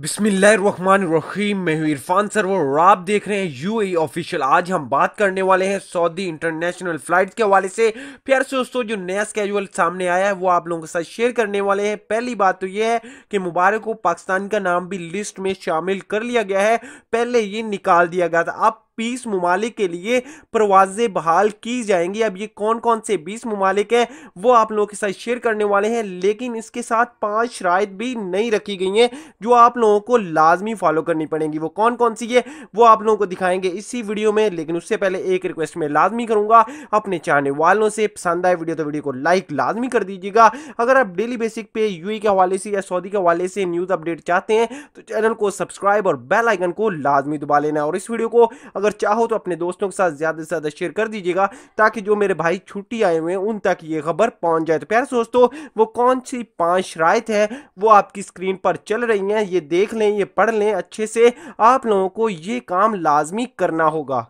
बिस्मिल्लाहिर्रहमानिर्रहीम मैं हूँ इरफान सर वो आप देख रहे हैं यू ऑफिशियल e आज हम बात करने वाले हैं सऊदी इंटरनेशनल फ्लाइट के हवाले से प्यार से दोस्तों जो नया स्केजुअल सामने आया है वो आप लोगों के साथ शेयर करने वाले हैं पहली बात तो ये है कि मुबारक को पाकिस्तान का नाम भी लिस्ट में शामिल कर लिया गया है पहले ये निकाल दिया गया था अब बीस ममालिक के लिए प्रवाजें बहाल की जाएंगी अब ये कौन कौन से बीस ममालिक है वो आप लोगों के साथ शेयर करने वाले हैं लेकिन इसके साथ पांच शराय भी नहीं रखी गई हैं जो आप लोगों को लाजमी फॉलो करनी पड़ेंगी वो कौन कौन सी है वो आप लोगों को दिखाएंगे इसी वीडियो में लेकिन उससे पहले एक रिक्वेस्ट में लाजमी करूंगा अपने चाहने वालों से पसंद आए वीडियो तो वीडियो को लाइक लाजमी कर दीजिएगा अगर आप डेली बेसिक पे यू के हवाले से या सऊदी के हवाले से न्यूज़ अपडेट चाहते हैं तो चैनल को सब्सक्राइब और बेल आइकन को लाजमी दबा लेना और इस वीडियो को अगर अगर चाहो तो अपने दोस्तों के साथ ज़्यादा से ज़्यादा शेयर कर दीजिएगा ताकि जो मेरे भाई छुट्टी आए हुए हैं उन तक ये खबर पहुंच जाए तो प्यार दोस्तों वो कौन सी पांच शरात है वो आपकी स्क्रीन पर चल रही है ये देख लें ये पढ़ लें अच्छे से आप लोगों को ये काम लाजमी करना होगा